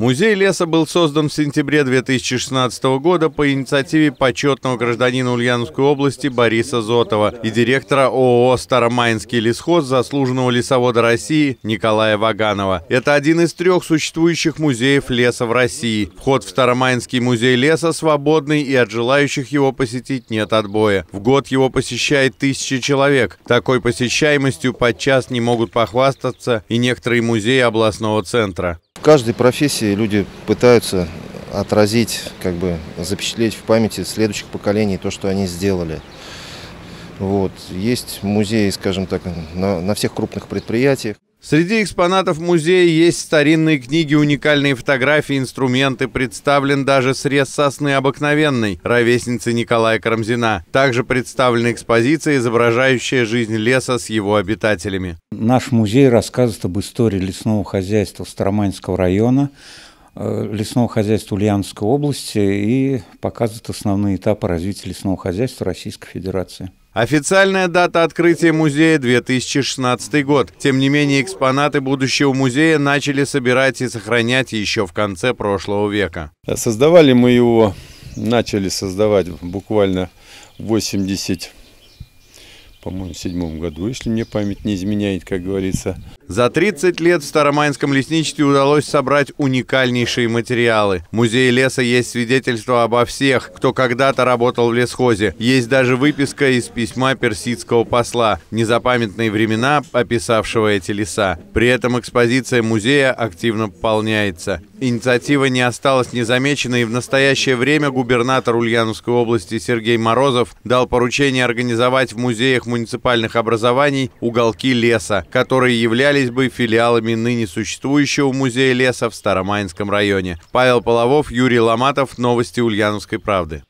Музей леса был создан в сентябре 2016 года по инициативе почетного гражданина Ульяновской области Бориса Зотова и директора ООО «Старомайнский лесхоз» заслуженного лесовода России Николая Ваганова. Это один из трех существующих музеев леса в России. Вход в Старомайнский музей леса свободный и от желающих его посетить нет отбоя. В год его посещает тысячи человек. Такой посещаемостью подчас не могут похвастаться и некоторые музеи областного центра. В каждой профессии люди пытаются отразить, как бы запечатлеть в памяти следующих поколений то, что они сделали. Вот. Есть музеи, скажем так, на, на всех крупных предприятиях. Среди экспонатов музея есть старинные книги, уникальные фотографии, инструменты. Представлен даже срез сосны обыкновенной, ровесницы Николая Карамзина. Также представлена экспозиция, изображающая жизнь леса с его обитателями. Наш музей рассказывает об истории лесного хозяйства Староманского района, э, лесного хозяйства Ульяновской области и показывает основные этапы развития лесного хозяйства Российской Федерации. Официальная дата открытия музея 2016 год. Тем не менее, экспонаты будущего музея начали собирать и сохранять еще в конце прошлого века. Создавали мы его, начали создавать буквально в 80 по-моему, в седьмом году, если мне память не изменяет, как говорится. За 30 лет в Старомайнском лесничестве удалось собрать уникальнейшие материалы. В музее леса есть свидетельство обо всех, кто когда-то работал в лесхозе. Есть даже выписка из письма персидского посла, незапамятные времена описавшего эти леса. При этом экспозиция музея активно пополняется. Инициатива не осталась незамеченной, и в настоящее время губернатор Ульяновской области Сергей Морозов дал поручение организовать в музеях муниципальных образований уголки леса, которые являлись являлись бы филиалами ныне существующего музея леса в Старомайнском районе. Павел Половов, Юрий Ломатов, Новости Ульяновской правды.